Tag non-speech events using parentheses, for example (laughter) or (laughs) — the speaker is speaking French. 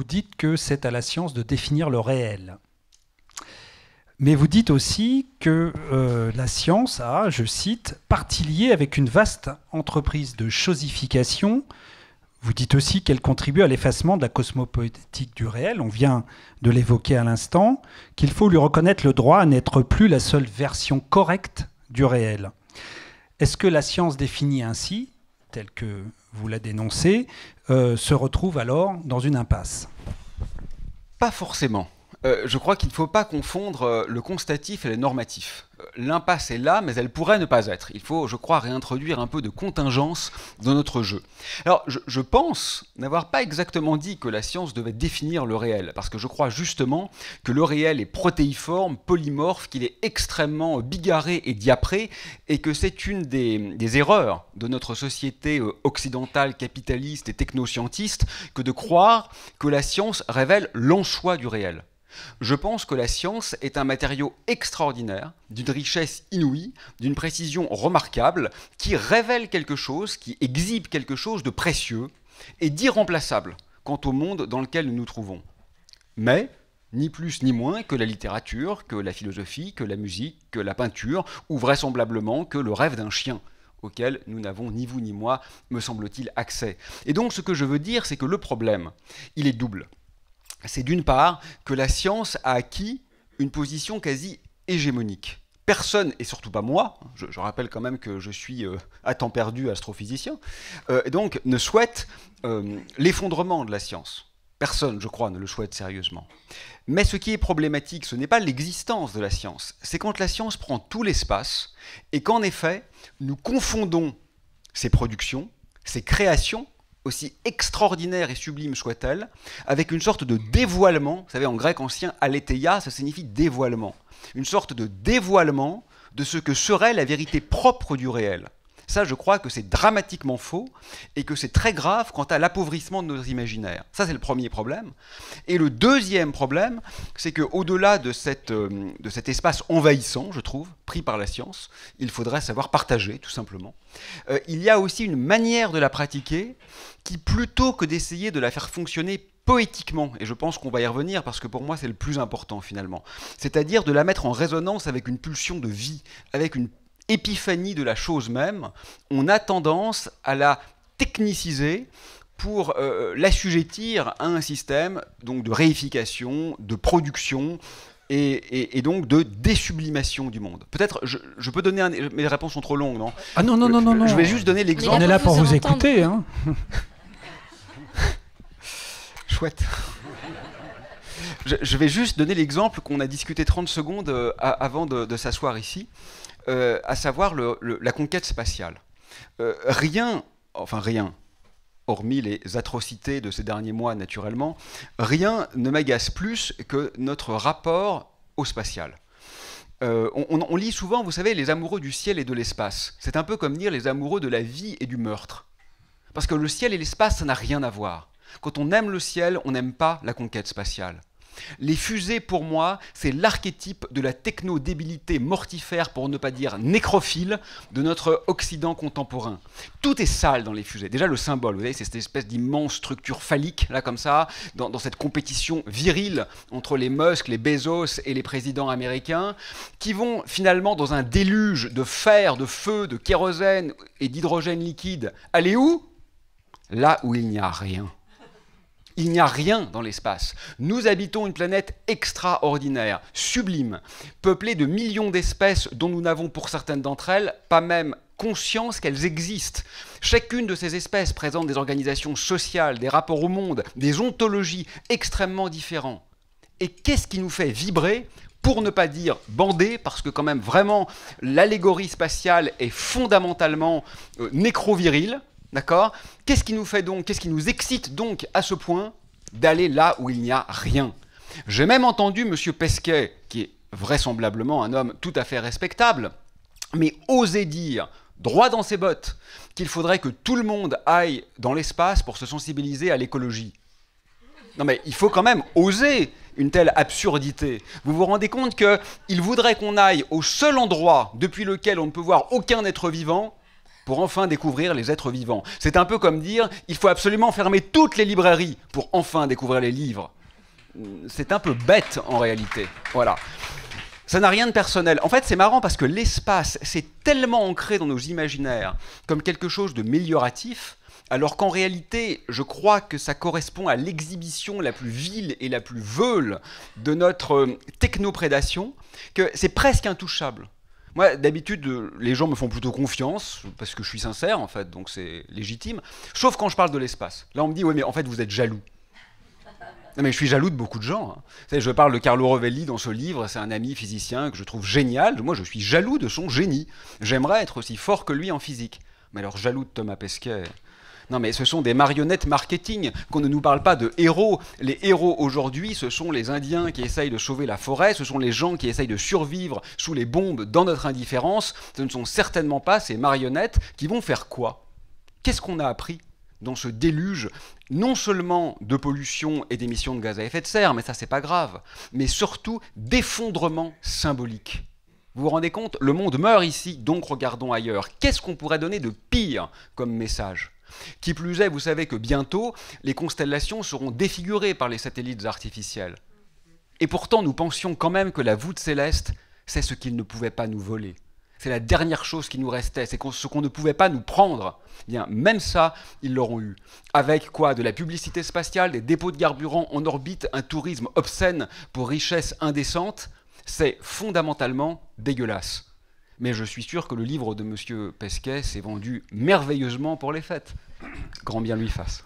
vous dites que c'est à la science de définir le réel. Mais vous dites aussi que euh, la science a, je cite, partie liée avec une vaste entreprise de chosification. Vous dites aussi qu'elle contribue à l'effacement de la cosmopolitique du réel, on vient de l'évoquer à l'instant, qu'il faut lui reconnaître le droit à n'être plus la seule version correcte du réel. Est-ce que la science définit ainsi, telle que vous la dénoncez, euh, se retrouve alors dans une impasse Pas forcément. Euh, je crois qu'il ne faut pas confondre euh, le constatif et le normatif. Euh, l'impasse est là, mais elle pourrait ne pas être. Il faut, je crois, réintroduire un peu de contingence dans notre jeu. Alors, je, pense n'avoir pas exactement dit que la science devait définir le réel, parce que je crois justement que le réel est protéiforme, polymorphe, qu'il est extrêmement bigarré et diapré, et que c'est une des, erreurs de notre société occidentale, capitaliste et technoscientiste que de croire que la science révèle l'anchois du réel. Je pense que la science est un matériau extraordinaire, d'une richesse inouïe, d'une précision remarquable, qui révèle quelque chose, qui exhibe quelque chose de précieux et d'irremplaçable quant au monde dans lequel nous nous trouvons. Mais, ni plus ni moins que la littérature, que la philosophie, que la musique, que la peinture, ou vraisemblablement que le rêve d'un chien auquel nous n'avons ni vous ni moi, me semble-t-il, accès. Et donc ce que je veux dire, c'est que le problème, il est double c'est d'une part que la science a acquis une position quasi hégémonique. Personne, et surtout pas moi, hein, je, rappelle quand même que je suis euh, à temps perdu astrophysicien, euh, donc ne souhaite euh, l'effondrement de la science. Personne, je crois, ne le souhaite sérieusement. Mais ce qui est problématique, ce n'est pas l'existence de la science, c'est quand la science prend tout l'espace et qu'en effet, nous confondons ses productions, ses créations, aussi extraordinaire et sublime soit-elle, avec une sorte de dévoilement, vous savez en grec ancien, aletheia, ça signifie dévoilement, une sorte de dévoilement de ce que serait la vérité propre du réel. Ça, je crois que c'est dramatiquement faux et que c'est très grave quant à l'appauvrissement de nos imaginaires. Ça, c'est le premier problème. Et le deuxième problème, c'est qu'au-delà euh, de, cet espace envahissant, je trouve, pris par la science, il faudrait savoir partager, tout simplement. Euh, il y a aussi une manière de la pratiquer qui, plutôt que d'essayer de la faire fonctionner poétiquement, et je pense qu'on va y revenir parce que pour moi c'est le plus important finalement, c'est-à-dire de la mettre en résonance avec une pulsion de vie, avec une, épiphanie de la chose même, on a tendance à la techniciser pour euh, l'assujettir à un système donc de réification, de production et, donc de désublimation du monde. Peut-être, je, peux donner un, mes réponses sont trop longues, non Ah non non non non non. Je vais juste donner l'exemple. On est là pour vous, écouter, hein. (laughs) Chouette. Je, vais juste donner l'exemple qu'on a discuté 30 secondes euh, avant de, de s'asseoir ici. Euh, à savoir la conquête spatiale. Euh, rien, enfin rien, hormis les atrocités de ces derniers mois naturellement, rien ne m'agace plus que notre rapport au spatial. Euh, on, on, lit souvent, vous savez, les amoureux du ciel et de l'espace. C'est un peu comme dire les amoureux de la vie et du meurtre. Parce que le ciel et l'espace, ça n'a rien à voir. Quand on aime le ciel, on n'aime pas la conquête spatiale. Les fusées, pour moi, c'est l'archétype de la techno-débilité mortifère, pour ne pas dire nécrophile, de notre Occident contemporain. Tout est sale dans les fusées. Déjà, le symbole, vous voyez, c'est cette espèce d'immense structure phallique, là, comme ça, dans, dans cette compétition virile entre les Musk, les Bezos et les présidents américains, qui vont finalement, dans un déluge de fer, de feu, de kérosène et d'hydrogène liquide, aller où Là où il n'y a rien. Il n'y a rien dans l'espace. Nous habitons une planète extraordinaire, sublime, peuplée de millions d'espèces dont nous n'avons pour certaines d'entre elles pas même conscience qu'elles existent. Chacune de ces espèces présente des organisations sociales, des rapports au monde, des ontologies extrêmement différents. Et qu'est-ce qui nous fait vibrer pour ne pas dire bander, parce que quand même vraiment l'allégorie spatiale est fondamentalement euh, nécrovirile, D'accord Qu'est-ce qui nous fait donc, qu'est-ce qui nous excite donc à ce point d'aller là où il n'y a rien J'ai même entendu M. Pesquet, qui est vraisemblablement un homme tout à fait respectable, mais oser dire droit dans ses bottes qu'il faudrait que tout le monde aille dans l'espace pour se sensibiliser à l'écologie. Non mais il faut quand même oser une telle absurdité. Vous vous rendez compte qu'il voudrait qu'on aille au seul endroit depuis lequel on ne peut voir aucun être vivant, pour enfin découvrir les êtres vivants. C'est un peu comme dire il faut absolument fermer toutes les librairies pour enfin découvrir les livres. C'est un peu bête en réalité. Voilà. Ça n'a rien de personnel. En fait, c'est marrant parce que l'espace, s'est tellement ancré dans nos imaginaires comme quelque chose de mélioratif, alors qu'en réalité, je crois que ça correspond à l'exhibition la plus vile et la plus veule de notre euh, technoprédation, que c'est presque intouchable. Moi, d'habitude, euh, les gens me font plutôt confiance, parce que je suis sincère, en fait, donc c'est légitime. Sauf quand je parle de l'espace. Là, on me dit, oui, mais en fait, vous êtes jaloux. Non, mais je suis jaloux de beaucoup de gens. Hein. Vous Savez, je parle de Carlo Rovelli dans ce livre, c'est un ami physicien que je trouve génial. Moi, je suis jaloux de son génie. J'aimerais être aussi fort que lui en physique. Mais alors, jaloux de Thomas Pesquet, non, mais ce sont des marionnettes marketing, qu'on ne nous parle pas de héros. Les héros aujourd'hui, ce sont les Indiens qui essayent de sauver la forêt, ce sont les gens qui essayent de survivre sous les bombes dans notre indifférence. Ce ne sont certainement pas ces marionnettes qui vont faire quoi Qu'est-ce qu'on a appris dans ce déluge non seulement de pollution et d'émissions de gaz à effet de serre, mais ça c'est pas grave, mais surtout d'effondrement symbolique. Vous vous rendez compte Le monde meurt ici, donc regardons ailleurs. Qu'est-ce qu'on pourrait donner de pire comme message qui plus est, vous savez que bientôt, les constellations seront défigurées par les satellites artificiels. Et pourtant, nous pensions quand même que la voûte céleste, c'est ce qu'ils ne pouvaient pas nous voler. C'est la dernière chose qui nous restait, c'est ce qu'on ne pouvait pas nous prendre. Eh bien, même ça, ils l'auront eu. Avec quoi De la publicité spatiale, des dépôts de carburant en orbite, un tourisme obscène pour richesses indécentes. C'est fondamentalement dégueulasse mais je suis sûr que le livre de Monsieur Pesquet s'est vendu merveilleusement pour les fêtes. Grand bien lui fasse.